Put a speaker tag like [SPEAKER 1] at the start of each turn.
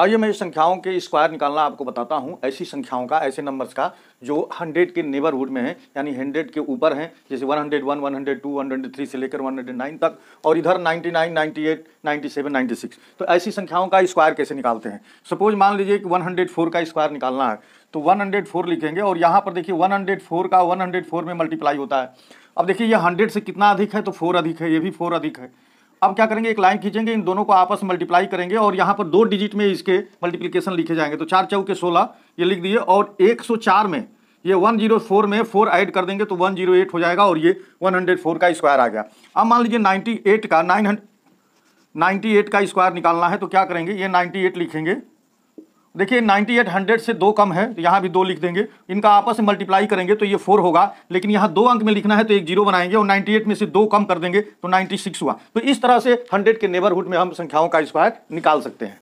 [SPEAKER 1] आइए मैं संख्याओं के स्क्वायर निकालना आपको बताता हूँ ऐसी संख्याओं का ऐसे नंबर्स का जो 100 के नेबरहुड में है यानी 100 के ऊपर हैं जैसे 101, 102, 103 से लेकर 109 तक और इधर 99, 98, 97, 96 तो ऐसी संख्याओं का स्क्वायर कैसे निकालते हैं सपोज मान लीजिए कि 104 का स्क्वायर निकालना है तो 104 लिखेंगे और यहाँ पर देखिए 104 का 104 में मल्टीप्लाई होता है अब देखिए ये 100 से कितना अधिक है तो 4 अधिक है ये भी 4 अधिक है अब क्या करेंगे एक लाइन खींचेंगे इन दोनों को आपस में मल्टीप्लाई करेंगे और यहाँ पर दो डिजिट में इसके मल्टीप्लीकेशन लिखे जाएंगे तो चार चौके सोलह ये लिख दिए और एक सौ चार में ये 104 में 4 ऐड कर देंगे तो 108 हो जाएगा और ये 104 का स्क्वायर आ गया अब मान लीजिए 98 का 900 98 का स्क्वायर निकालना है तो क्या करेंगे ये 98 लिखेंगे देखिए एट हंड्रेड से दो कम है तो यहाँ भी दो लिख देंगे इनका आपस में मल्टीप्लाई करेंगे तो ये फोर होगा लेकिन यहाँ दो अंक में लिखना है तो एक जीरो बनाएंगे और 98 में से दो कम कर देंगे तो 96 हुआ तो इस तरह से 100 के नेबरहुड में हम
[SPEAKER 2] संख्याओं का स्क्वायर निकाल सकते हैं